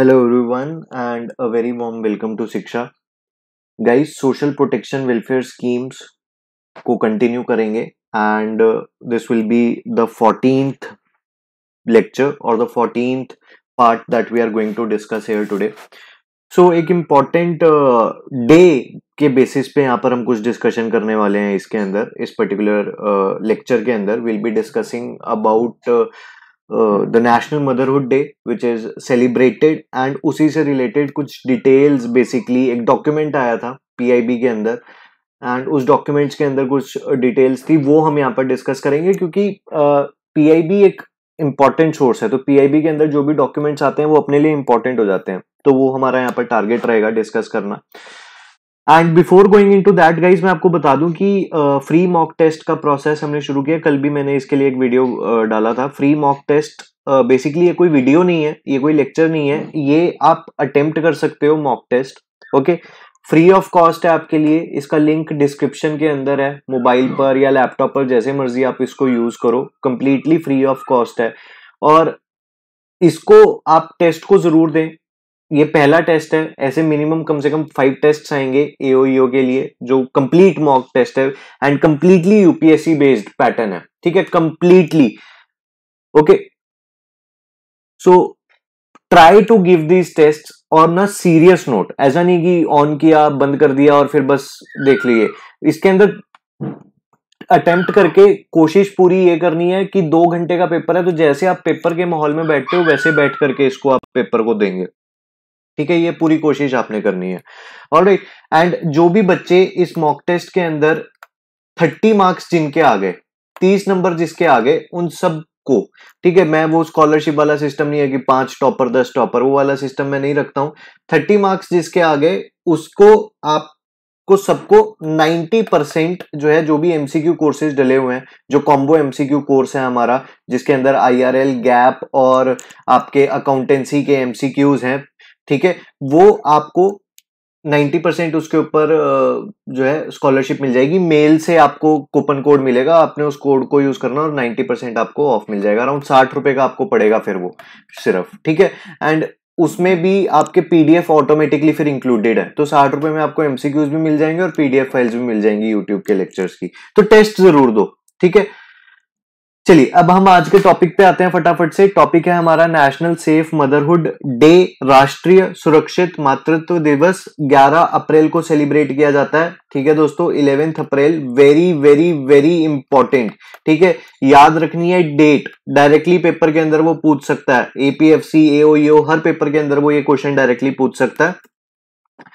Hello everyone and a very warm welcome to Shiksha Guys, social protection welfare schemes को continue करेंगे and this will be the fourteenth lecture और the fourteenth part that we are going to discuss here today so एक important day uh, के basis पे यहाँ पर हम कुछ डिस्कशन करने वाले हैं इसके अंदर इस पर्टिकुलर लेक्चर uh, के अंदर will be discussing about the national motherhood day which is celebrated and उसी से रिलेटेड कुछ डिटेल्स बेसिकली एक डॉक्यूमेंट आया था पीआईबी के अंदर एंड उस डॉक्यूमेंट्स के अंदर कुछ डिटेल्स थी वो हम यहाँ पर डिस्कस करेंगे क्योंकि पीआईबी uh, एक इम्पॉर्टेंट सोर्स है तो पीआईबी के अंदर जो भी डॉक्यूमेंट्स आते हैं वो अपने लिए इम्पॉर्टेंट हो जाते हैं तो वो हमारा यहाँ पर टारगेट रहेगा डिस्कस करना and before going into that guys मैं आपको बता दूं कि फ्री मॉक टेस्ट का प्रोसेस हमने शुरू किया कल भी मैंने इसके लिए एक वीडियो uh, डाला था फ्री मॉक टेस्ट बेसिकली ये कोई वीडियो नहीं है ये कोई लेक्चर नहीं है ये आप अटेम्प्ट कर सकते हो mock test okay free of cost है आपके लिए इसका लिंक डिस्क्रिप्शन के अंदर है मोबाइल पर या लैपटॉप पर जैसे मर्जी आप इसको यूज करो कंप्लीटली फ्री ऑफ कॉस्ट है और इसको आप टेस्ट को जरूर दें ये पहला टेस्ट है ऐसे मिनिमम कम से कम फाइव टेस्ट आएंगे एओईओ e के लिए जो कंप्लीट मॉक टेस्ट है and completely UPSC based pattern है ठीक है completely okay so try to give these test और ना सीरियस नोट ऐसा नहीं कि ऑन किया बंद कर दिया और फिर बस देख लिए इसके अंदर अटेम्प्ट करके कोशिश पूरी ये करनी है कि दो घंटे का पेपर है तो जैसे आप पेपर के माहौल में बैठते हो वैसे बैठ करके इसको आप पेपर को देंगे ठीक है ये पूरी कोशिश आपने करनी है और राइट एंड जो भी बच्चे इस मॉक टेस्ट के अंदर थर्टी मार्क्स जिनके आ गए तीस नंबर जिसके आ गए उन सब को ठीक है मैं वो स्कॉलरशिप वाला सिस्टम नहीं है कि पांच टॉपर दस टॉपर वो वाला सिस्टम मैं नहीं रखता हूं थर्टी मार्क्स जिसके आ गए उसको आप को सबको 90 परसेंट जो है जो भी एमसीक्यू कोर्सेज डले हुए हैं जो कॉम्बो एमसीक्यू कोर्स है हमारा जिसके अंदर आईआरएल गैप और आपके अकाउंटेंसी के एमसीक्यूज हैं ठीक है वो आपको 90 परसेंट उसके ऊपर जो है स्कॉलरशिप मिल जाएगी मेल से आपको कूपन कोड मिलेगा आपने उस कोड को यूज करना और 90 परसेंट आपको ऑफ मिल जाएगा अराउंड साठ रुपए का आपको पड़ेगा फिर वो सिर्फ ठीक है एंड उसमें भी आपके पीडीएफ ऑटोमेटिकली फिर इंक्लूडेड है तो साठ रुपए में आपको एमसीक्यूज भी मिल जाएंगे और पीडीएफ फाइल्स भी मिल जाएंगी यूट्यूब के लेक्चर्स की तो टेस्ट जरूर दो ठीक है चलिए अब हम आज के टॉपिक पे आते हैं फटाफट से टॉपिक है हमारा नेशनल सेफ मदरहुड डे राष्ट्रीय सुरक्षित मातृत्व दिवस 11 अप्रैल को सेलिब्रेट किया जाता है ठीक है दोस्तों eleventh April very very very important ठीक है याद रखनी है डेट डायरेक्टली पेपर के अंदर वो पूछ सकता है एपीएफसी एओ e हर पेपर के अंदर वो ये क्वेश्चन डायरेक्टली पूछ सकता है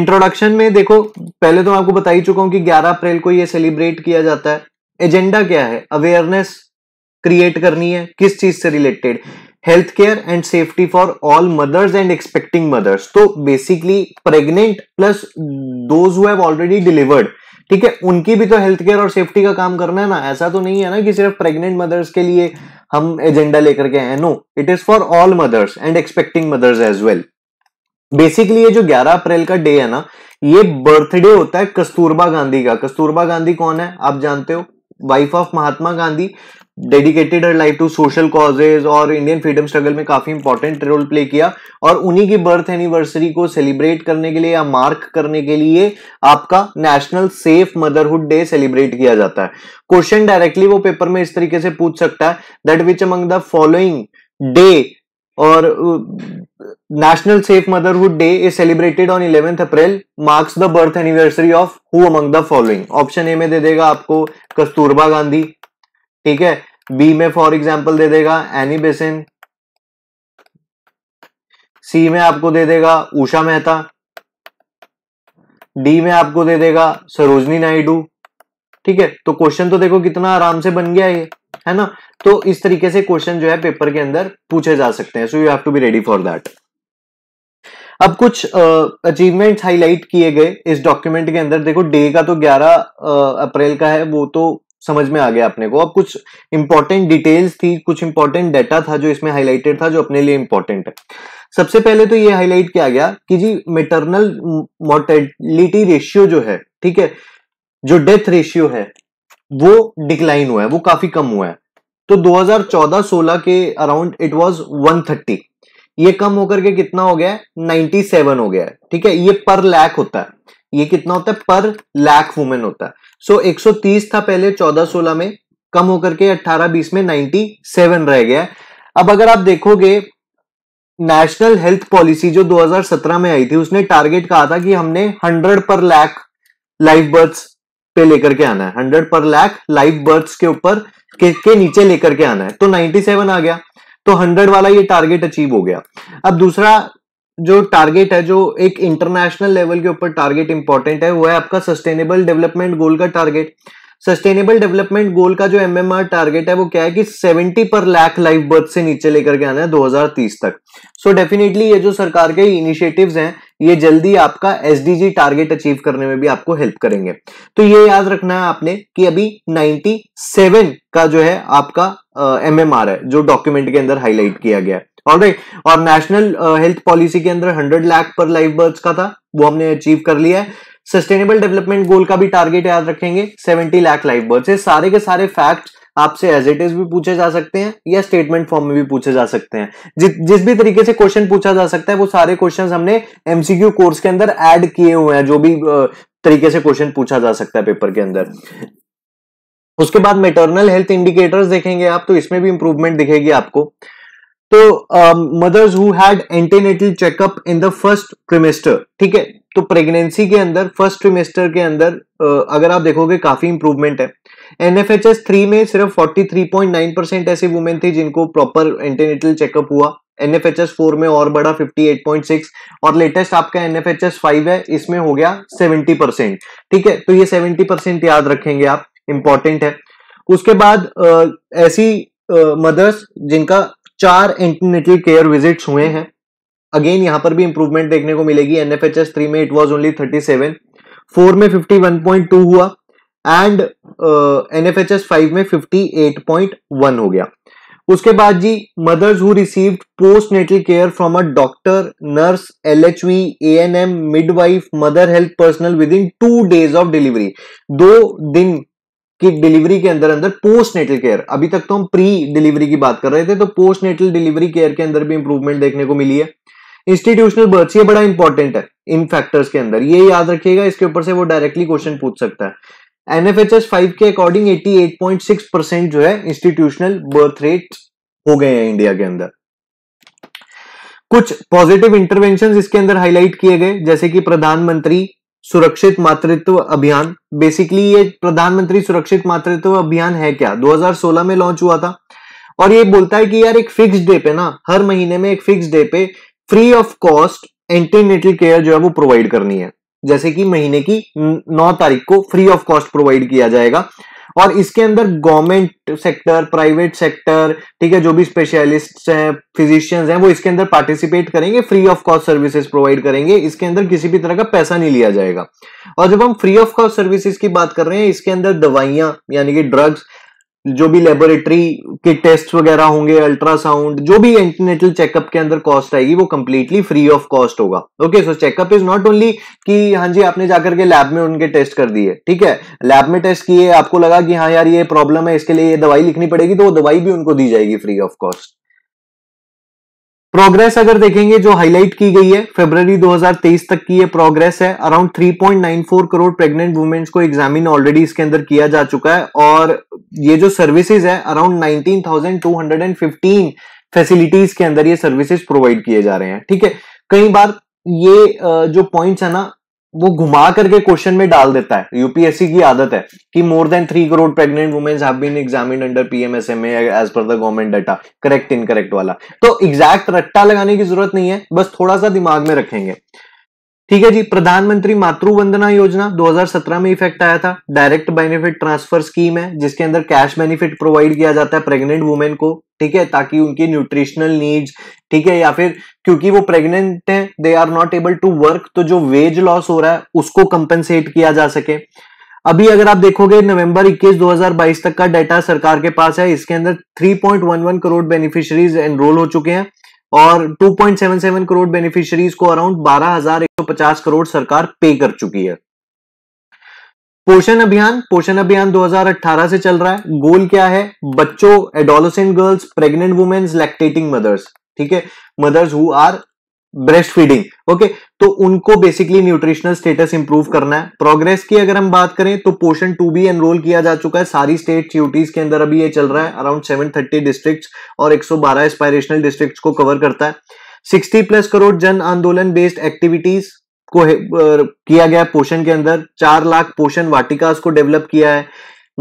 इंट्रोडक्शन में देखो पहले तो मैं आपको बता ही चुका हूं कि 11 अप्रैल को ये सेलिब्रेट किया जाता है एजेंडा क्या है अवेयरनेस क्रिएट करनी है किस चीज से related health care and safety for all mothers and expecting mothers तो basically pregnant plus those have already delivered ठीक है उनकी भी तो हेल्थ केयर और सेफ्टी का काम करना है ना ऐसा तो नहीं है ना कि सिर्फ प्रेग्नेंट मदर्स के लिए हम एजेंडा लेकर के आए no it is for all mothers and expecting mothers as well basically ये जो 11 अप्रैल का डे है ना ये बर्थडे होता है कस्तूरबा गांधी का कस्तूरबा गांधी कौन है आप जानते हो wife of Mahatma Gandhi dedicated her life to social causes और इंडियन फ्रीडम स्ट्रगल में काफी इंपॉर्टेंट रोल प्ले किया और उन्हीं की बर्थ एनिवर्सरी को सेलिब्रेट करने के लिए या मार्क करने के लिए आपका national safe motherhood day celebrate किया जाता है क्वेश्चन डायरेक्टली वो पेपर में इस तरीके से पूछ सकता है that which among the following day और national safe motherhood day is celebrated on eleventh April marks the birth anniversary of who among the following option A में दे देगा आपको कस्तूरबा गांधी ठीक है बी में फॉर एग्जाम्पल दे देगा एनी बेसिन सी में आपको दे देगा उषा मेहता डी में आपको दे देगा सरोजनी नायडू ठीक है तो क्वेश्चन तो देखो कितना आराम से बन गया ये है ना तो इस तरीके से क्वेश्चन जो है पेपर के अंदर पूछे जा सकते हैं so you have to be ready for that अब कुछ अचीवमेंट्स uh, हाईलाइट किए गए इस डॉक्यूमेंट के अंदर देखो डे का तो 11 uh, अप्रैल का है वो तो समझ में आ गया अपने को अब कुछ इंपॉर्टेंट डिटेल्स थी कुछ इंपॉर्टेंट डाटा था जो इसमें हाईलाइटेड था जो अपने लिए इंपॉर्टेंट है सबसे पहले तो ये हाईलाइट किया गया कि जी मेटरनल मोर्टेलिटी रेशियो जो है ठीक है जो डेथ रेशियो है वो डिक्लाइन हुआ है वो काफी कम हुआ है तो 2014-16 के अराउंड इट वाज 130 ये कम होकर के कितना हो गया नाइनटी 97 हो गया है ठीक है ये पर लैक होता है ये कितना होता है पर लैक वुमेन होता है सो so, 130 था पहले 14-16 में कम होकर के 18-20 में 97 रह गया अब अगर आप देखोगे नेशनल हेल्थ पॉलिसी जो 2017 में आई थी उसने टारगेट कहा था कि हमने 100 पर लैक लाइफ बर्थ्स पे लेकर के आना है हंड्रेड पर लैख लाइव बर्थ के ऊपर के, के नीचे लेकर के आना है तो नाइनटी सेवन आ गया तो हंड्रेड वाला ये टारगेट अचीव हो गया अब दूसरा जो टारगेट है जो एक इंटरनेशनल लेवल के ऊपर टारगेट इंपॉर्टेंट है वो है आपका सस्टेनेबल डेवलपमेंट गोल का टारगेट सस्टेनेबल डेवलपमेंट गोल का जो एमएमआर टारगेट है वो क्या है कि 70 पर लाख लाइफ बर्थ से नीचे लेकर के आना है 2030 तक सो so डेफिनेटली ये जो सरकार के इनिशिएटिव्स हैं ये जल्दी आपका एसडीजी टारगेट अचीव करने में भी आपको हेल्प करेंगे तो ये याद रखना है आपने कि अभी 97 का जो है आपका एम uh, है जो डॉक्यूमेंट के अंदर हाईलाइट किया गया है ऑलराइट right. और नेशनल हेल्थ पॉलिसी के अंदर 100 लाख पर लाइव बर्थ का था वो हमने अचीव कर लिया है सस्टेनेबल डेवलपमेंट गोल का भी टारगेट याद रखेंगे 70 लाख लाइफ बर्थ सारे के सारे फैक्ट आपसे एज इट इज भी पूछे जा सकते हैं या स्टेटमेंट फॉर्म में भी पूछे जा सकते हैं जि, जिस भी तरीके से क्वेश्चन पूछा जा सकता है वो सारे क्वेश्चन हमने एमसीक्यू कोर्स के अंदर एड किए हुए हैं जो भी तरीके से क्वेश्चन पूछा जा सकता है पेपर के अंदर उसके बाद मेटर्नल हेल्थ इंडिकेटर्स देखेंगे आप तो इसमें भी इंप्रूवमेंट दिखेगी आपको तो mothers who had antenatal checkup in the first trimester ठीक है तो प्रेगनेंसी के अंदर फर्स्ट ट्रिमेस्टर के अंदर अगर आप देखोगे काफी इंप्रूवमेंट है N F H S three में सिर्फ forty three point nine percent ऐसे वुमेन थे जिनको प्रॉपर एंटीनेटल चेकअप हुआ N F H S four में और बड़ा फिफ्टी एट पॉइंट सिक्स और लेटेस्ट आपका N F H S five है इसमें हो गया सेवेंटी परसेंट ठीक है तो ये सेवेंटी परसेंट याद रखेंगे आप इंपॉर्टेंट है उसके बाद ऐसी मदर्स जिनका चार एंटीनेटल केयर विजिट्स हुए हैं अगेन यहां पर भी इंप्रूवमेंट देखने को मिलेगी N F H S three में it was only thirty seven four में फिफ्टी वन पॉइंट टू हुआ and N F H S five में फिफ्टी एट पॉइंट वन हो गया उसके बाद जी mothers who received postnatal care from a doctor nurse L H V A N M midwife mother health personnel within two days of delivery दो दिन की delivery के अंदर अंदर पोस्ट नेटल केयर अभी तक तो हम प्री डिलीवरी की बात कर रहे थे तो पोस्ट नेटल डिलीवरी केयर के अंदर भी इंप्रूवमेंट देखने को मिली है इंस्टीट्यूशनल बर्थ ये बड़ा इंपॉर्टेंट है इन फैक्टर्स के अंदर ये याद रखिएगा इसके ऊपर से वो डायरेक्टली क्वेश्चन पूछ सकता है एनएफएचएस फाइव के according eight point six percent जो है इंस्टीट्यूशनल बर्थ रेट हो गए हैं इंडिया के अंदर कुछ पॉजिटिव इंटरवेंशन इसके अंदर हाईलाइट किए गए जैसे कि प्रधानमंत्री सुरक्षित मातृत्व अभियान बेसिकली ये प्रधानमंत्री सुरक्षित मातृत्व अभियान है क्या 2016 में लॉन्च हुआ था और ये बोलता है कि यार एक फिक्स डे पे ना हर महीने में एक फिक्स डे पे free of cost antenatal care जो है वो प्रोवाइड करनी है जैसे कि महीने की नौ तारीख को फ्री ऑफ कॉस्ट प्रोवाइड किया जाएगा और इसके अंदर गवर्नमेंट सेक्टर प्राइवेट सेक्टर ठीक है जो भी स्पेशलिस्ट हैं फिजिशियंस हैं वो इसके अंदर पार्टिसिपेट करेंगे free of cost services provide करेंगे इसके अंदर किसी भी तरह का पैसा नहीं लिया जाएगा और जब हम फ्री ऑफ कॉस्ट सर्विसेज की बात कर रहे हैं इसके अंदर दवाइयां यानी कि ड्रग्स जो भी लेबोरेटरी के टेस्ट वगैरह होंगे अल्ट्रासाउंड जो भी एंटीनेटल चेकअप के अंदर कॉस्ट आएगी वो कंप्लीटली फ्री ऑफ कॉस्ट होगा okay so checkup is not only कि हाँ जी आपने जाकर के लैब में उनके टेस्ट कर दिए ठीक है लैब में टेस्ट किए आपको लगा कि हाँ यार ये प्रॉब्लम है इसके लिए ये दवाई लिखनी पड़ेगी तो वो दवाई भी उनको दी जाएगी फ्री ऑफ कॉस्ट प्रोग्रेस अगर देखेंगे जो हाईलाइट की गई है फेब्रवरी 2023 तक की ये प्रोग्रेस है अराउंड 3.94 करोड़ प्रेग्नेंट वुमेन्स को एग्जामिन ऑलरेडी इसके अंदर किया जा चुका है और ये जो सर्विसेज है अराउंड 19,215 फैसिलिटीज के अंदर ये सर्विसेज प्रोवाइड किए जा रहे हैं ठीक है कई बार ये जो पॉइंट्स है ना वो घुमा करके क्वेश्चन में डाल देता है यूपीएससी की आदत है कि more than three crore pregnant womens have been examine under PMSMA as per the government data correct incorrect वाला तो एग्जैक्ट रट्टा लगाने की जरूरत नहीं है बस थोड़ा सा दिमाग में रखेंगे ठीक है जी प्रधानमंत्री मातृ वंदना योजना 2017 में इफेक्ट आया था डायरेक्ट बेनिफिट ट्रांसफर स्कीम है जिसके अंदर कैश बेनिफिट प्रोवाइड किया जाता है प्रेग्नेंट वुमेन को ठीक है ताकि उनकी न्यूट्रिशनल नीड्स ठीक है या फिर क्योंकि वो प्रेग्नेंट हैं they are not able to work तो जो वेज लॉस हो रहा है उसको कंपनसेट किया जा सके अभी अगर आप देखोगे नवंबर 21 2022 तक का डाटा सरकार के पास है इसके अंदर 3.11 करोड़ बेनिफिशरीज एनरोल हो चुके हैं और 2.77 करोड़ बेनिफिशरीज को अराउंड 12,150 करोड़ सरकार पे कर चुकी है पोषण अभियान पोषण अभियान 2018 से चल रहा है गोल क्या है बच्चों adolescent girls pregnant womens lactating mothers ठीक है mothers who are breastfeeding okay तो उनको बेसिकली न्यूट्रिशनल स्टेटस इंप्रूव करना है प्रोग्रेस की अगर हम बात करें तो पोर्शन टू भी एनरोल किया जा चुका है सारी स्टेट यूटीज के अंदर अभी ये चल रहा है अराउंड 730 डिस्ट्रिक्ट्स और 112 एस्पायरेशनल डिस्ट्रिक्ट्स को कवर करता है 60 प्लस करोड़ जन आंदोलन बेस्ड एक्टिविटीज को किया गया पोषण के अंदर चार लाख पोषण वाटिकास को डेवलप किया है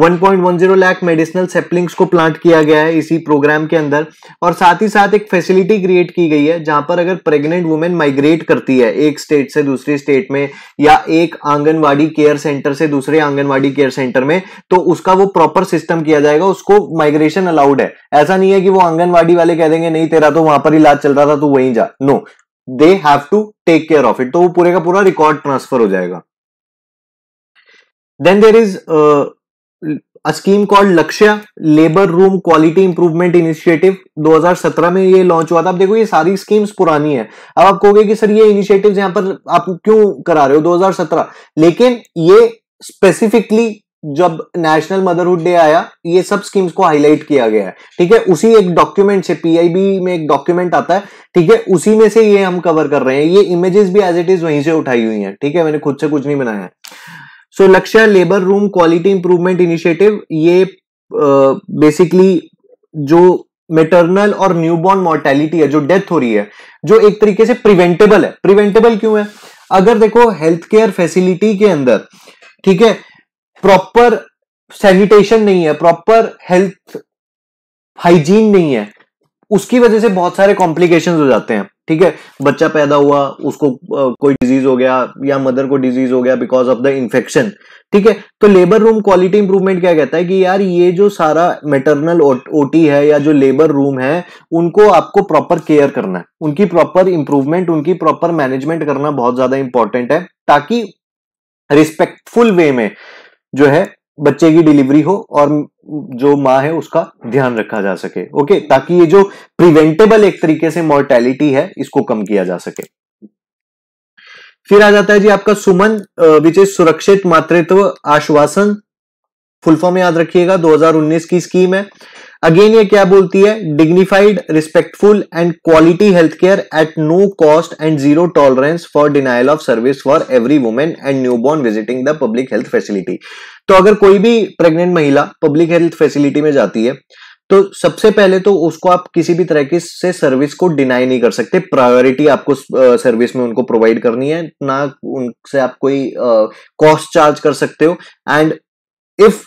1.10 लाख मेडिसिनल सेप्लिंग्स को प्लांट किया गया है इसी प्रोग्राम के अंदर और साथ ही साथ एक फैसिलिटी क्रिएट की गई है जहां पर अगर प्रेग्नेंट वुमेन माइग्रेट करती है एक स्टेट से दूसरे स्टेट में या एक आंगनवाड़ी केयर सेंटर से दूसरे आंगनवाड़ी केयर सेंटर में तो उसका वो प्रॉपर सिस्टम किया जाएगा उसको माइग्रेशन अलाउड है ऐसा नहीं है कि वो आंगनबाड़ी वाले कह देंगे नहीं तेरा तो वहां पर इलाज चल रहा था तू वहीं जा no they have to take care of it तो वो पूरे का पूरा रिकॉर्ड ट्रांसफर हो जाएगा then there is a scheme called Lakshya labour room quality improvement initiative 2017 में ये लॉन्च हुआ था अब देखो ये सारी स्कीम्स पुरानी है अब आप कहोगे कि सर ये इनिशिएटिव्स यहाँ पर आप क्यों करा रहे हो 2017 लेकिन ये स्पेसिफिकली जब नेशनल मदरहुड डे आया ये सब स्कीम्स को हाईलाइट किया गया है ठीक है उसी एक डॉक्यूमेंट से पीआईबी में एक डॉक्यूमेंट आता है ठीक है उसी में से ये हम कवर कर रहे हैं ये इमेजेस भी एज इट इज वहीं से उठाई हुई है ठीक है मैंने खुद से कुछ नहीं बनाया है so Lakshya labour room quality improvement initiative ये बेसिकली uh, जो मेटरनल और न्यूबॉर्न मोर्टेलिटी है जो डेथ हो रही है जो एक तरीके से प्रिवेंटेबल है प्रिवेंटेबल क्यों है अगर देखो हेल्थ केयर फैसिलिटी के अंदर ठीक है प्रॉपर सैनिटेशन नहीं है प्रॉपर हेल्थ हाइजीन नहीं है उसकी वजह से बहुत सारे कॉम्प्लिकेशन हो जाते हैं ठीक है बच्चा पैदा हुआ उसको कोई डिजीज हो गया या मदर को डिजीज हो गया बिकॉज ऑफ द इन्फेक्शन ठीक है तो लेबर रूम क्वालिटी इंप्रूवमेंट क्या कहता है कि यार ये जो सारा मेटरनल ओटी है या जो लेबर रूम है उनको आपको प्रॉपर केयर करना है उनकी प्रॉपर इंप्रूवमेंट उनकी प्रॉपर मैनेजमेंट करना बहुत ज्यादा इंपॉर्टेंट है ताकि रिस्पेक्टफुल वे में जो है बच्चे की डिलीवरी हो और जो माँ है उसका ध्यान रखा जा सके ओके ताकि ये जो प्रिवेंटेबल एक तरीके से मोर्टेलिटी है इसको कम किया जा सके फिर आ जाता है जी आपका सुमन विच इज सुरक्षित मातृत्व आश्वासन फुल फॉर्म याद रखिएगा 2019 की स्कीम है अगेन ये क्या बोलती है dignified respectful and quality health care at no cost and zero tolerance for denial of service for every women and newborn visiting the public health facility तो अगर कोई भी प्रेग्नेंट महिला पब्लिक हेल्थ फैसिलिटी में जाती है तो सबसे पहले तो उसको आप किसी भी तरह की से सर्विस को डिनाई नहीं कर सकते प्रायोरिटी आपको सर्विस में उनको प्रोवाइड करनी है ना उनसे आप कोई कॉस्ट चार्ज कर सकते हो and if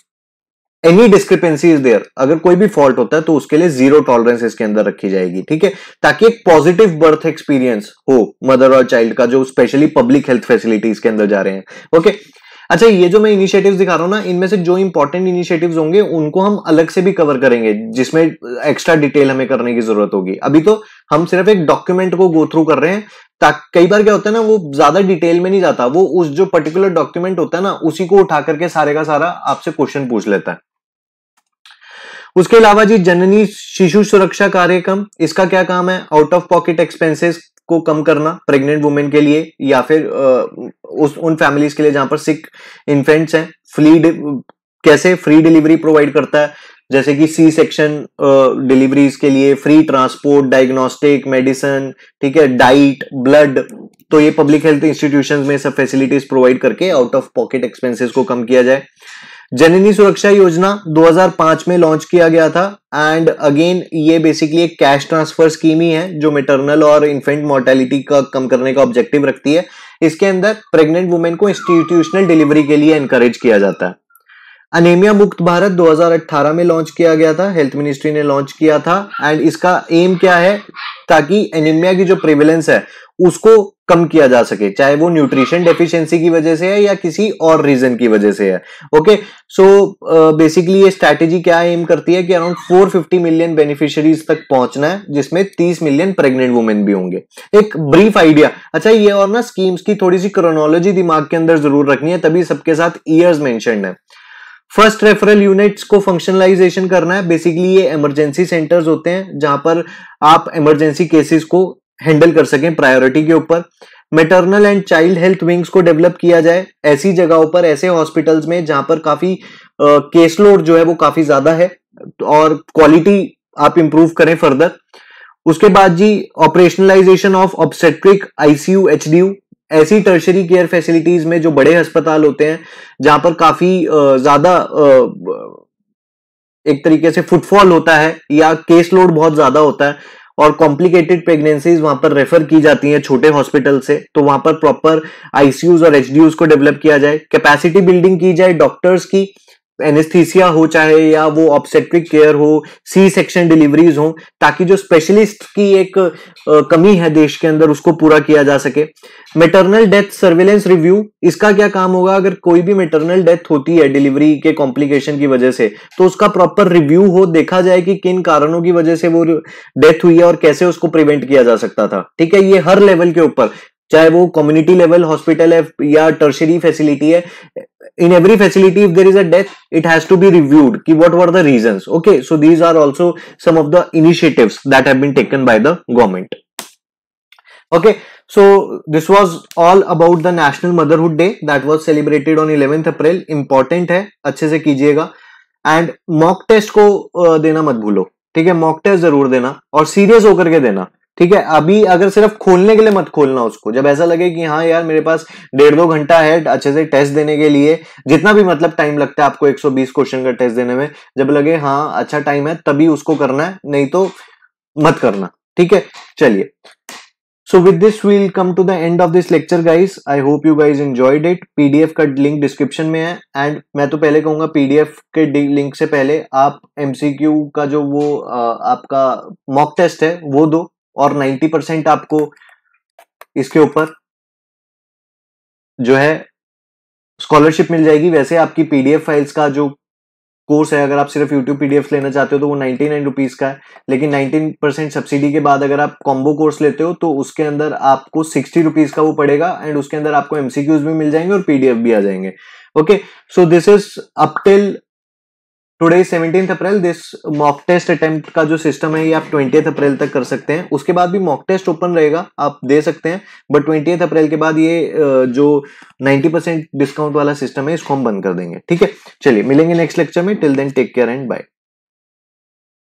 any discrepancy is there अगर कोई भी फॉल्ट होता है तो उसके लिए जीरो टॉलरेंस इसके अंदर रखी जाएगी ठीक है ताकि एक पॉजिटिव बर्थ एक्सपीरियंस हो मदर और चाइल्ड का जो स्पेशली पब्लिक हेल्थ फैसिलिटीज के अंदर जा रहे हैं ओके okay? अच्छा ये जो मैं इनिशिएटिव दिखा रहा हूँ ना इनमें से जो इंपॉर्टेंट इनिशिएटिव होंगे उनको हम अलग से भी कवर करेंगे जिसमें एक्स्ट्रा डिटेल हमें करने की जरूरत होगी अभी तो हम सिर्फ एक डॉक्यूमेंट को गो थ्रू कर रहे हैं कई बार क्या होता है ना वो ज्यादा डिटेल में नहीं जाता वो उस जो पर्टिकुलर डॉक्यूमेंट होता है ना उसी को उठा करके सारे का सारा आपसे क्वेश्चन पूछ लेता है उसके अलावा जी जननी शिशु सुरक्षा कार्यक्रम इसका क्या काम है आउट ऑफ पॉकेट एक्सपेंसेस को कम करना प्रेग्नेंट वुमेन के लिए या फिर उस उन फैमिलीज के लिए जहां पर सिक इन्फेंट्स हैं फ्री कैसे फ्री डिलीवरी प्रोवाइड करता है जैसे कि सी सेक्शन डिलीवरीज के लिए फ्री ट्रांसपोर्ट डायग्नोस्टिक मेडिसिन ठीक है डाइट ब्लड तो ये पब्लिक हेल्थ इंस्टीट्यूशन में सब फैसिलिटीज प्रोवाइड करके आउट ऑफ पॉकेट एक्सपेंसेस को कम किया जाए जननी सुरक्षा योजना 2005 में लॉन्च किया गया था एंड अगेन ये बेसिकली एक कैश ट्रांसफर स्कीम ही है जो मेटरनल और इन्फेंट मोर्टेलिटी का कम करने का ऑब्जेक्टिव रखती है इसके अंदर प्रेग्नेंट वुमेन को इंस्टीट्यूशनल डिलीवरी के लिए एनकरेज किया जाता है अनेमिया मुक्त भारत 2018 में लॉन्च किया गया था हेल्थ मिनिस्ट्री ने लॉन्च किया था एंड इसका एम क्या है ताकि एनेमिया की जो प्रिविलेंस है उसको कम किया जा सके चाहे वो न्यूट्रिशन डेफिशिएंसी की वजह से है या किसी और रीजन की वजह से है ओके सो बेसिकली ये स्ट्रेटेजी क्या एम करती है कि अराउंड 450 मिलियन बेनिफिशियरीज तक पहुंचना है जिसमें 30 मिलियन प्रेग्नेंट वुमेन भी होंगे एक ब्रीफ आइडिया अच्छा ये और ना स्कीम्स की थोड़ी सी क्रोनोलॉजी दिमाग के अंदर जरूर रखनी है तभी सबके साथ ईयर्स मैंशन है फर्स्ट रेफरल यूनिट्स को फंक्शनलाइजेशन करना है बेसिकली ये इमरजेंसी सेंटर्स होते हैं जहां पर आप इमरजेंसी केसेस को हैंडल कर सकें प्रायोरिटी के ऊपर maternal and child health wings को डेवलप किया जाए ऐसी जगहों पर ऐसे हॉस्पिटल्स में जहां पर काफी केस लोड जो है वो काफी ज्यादा है और क्वालिटी आप इंप्रूव करें फर्दर उसके बाद जी ऑपरेशनलाइजेशन ऑफ ऑब्सेट्रिक आईसीयू एच ऐसी टर्शरी केयर फैसिलिटीज में जो बड़े अस्पताल होते हैं जहां पर काफी ज्यादा एक तरीके से फुटफॉल होता है या केस लोड बहुत ज्यादा होता है और कॉम्प्लिकेटेड प्रेगनेंसीज वहां पर रेफर की जाती हैं छोटे हॉस्पिटल से तो वहां पर प्रॉपर आईसीयूज और एचडीयूज को डेवलप किया जाए कैपेसिटी बिल्डिंग की जाए डॉक्टर्स की एनेस्थीसिया हो चाहे या वो ऑब्सेट्रिक केयर हो सी सेक्शन डिलीवरीज हो ताकि जो स्पेशलिस्ट की एक कमी है देश के अंदर उसको पूरा किया जा सके मेटरनल डेथ सर्वेलेंस रिव्यू इसका क्या काम होगा अगर कोई भी मेटरनल डेथ होती है डिलीवरी के कॉम्प्लिकेशन की वजह से तो उसका प्रॉपर रिव्यू हो देखा जाए कि किन कारणों की वजह से वो डेथ हुई है और कैसे उसको प्रिवेंट किया जा सकता था ठीक है ये हर लेवल के ऊपर चाहे वो कम्युनिटी लेवल हॉस्पिटल है या टर्शरी फैसिलिटी है in every facility if there is a death it has to be reviewed ki what were the reasons okay so these are also some of the initiatives that have been taken by the government okay so this was all about the national motherhood day that was celebrated on 11th april important hai अच्छे से कीजिएगा and mock test को देना मत भूलो ठीक है mock test जरूर देना और सीरियस होकर के देना ठीक है अभी अगर सिर्फ खोलने के लिए मत खोलना उसको जब ऐसा लगे कि हाँ यार मेरे पास डेढ़ दो घंटा है अच्छे से टेस्ट देने के लिए जितना भी मतलब टाइम लगता है आपको 120 क्वेश्चन का टेस्ट देने में जब लगे हाँ अच्छा टाइम है तभी उसको करना है नहीं तो मत करना ठीक है चलिए so with this we'll come to the end of this lecture guys I hope you guys enjoyed it PDF का लिंक डिस्क्रिप्शन में है एंड मैं तो पहले कहूंगा पीडीएफ के लिंक से पहले आप एमसीक्यू का जो वो आ, आपका मॉक टेस्ट है वो दो और 90 परसेंट आपको इसके ऊपर जो है स्कॉलरशिप मिल जाएगी वैसे आपकी पीडीएफ फाइल्स का जो कोर्स है अगर आप सिर्फ यूट्यूब पीडीएफ लेना चाहते हो तो वो नाइनटी नाइन रुपीज का है लेकिन नाइनटीन परसेंट सब्सिडी के बाद अगर आप कॉम्बो कोर्स लेते हो तो उसके अंदर आपको सिक्सटी रुपीज का वो पड़ेगा एंड उसके अंदर आपको एमसीक्यूज भी मिल जाएंगे और पीडीएफ भी आ जाएंगे okay so this is up till today seventeen April this mock test attempt का जो सिस्टम है ये आप ट्वेंटी अप्रैल तक कर सकते हैं उसके बाद भी मॉक टेस्ट ओपन रहेगा आप दे सकते हैं बट ट्वेंटी अप्रैल के बाद ये जो नाइन्टी परसेंट डिस्काउंट वाला सिस्टम है इसको हम बंद कर देंगे ठीक है चलिए मिलेंगे नेक्स्ट लेक्चर में till then take care and bye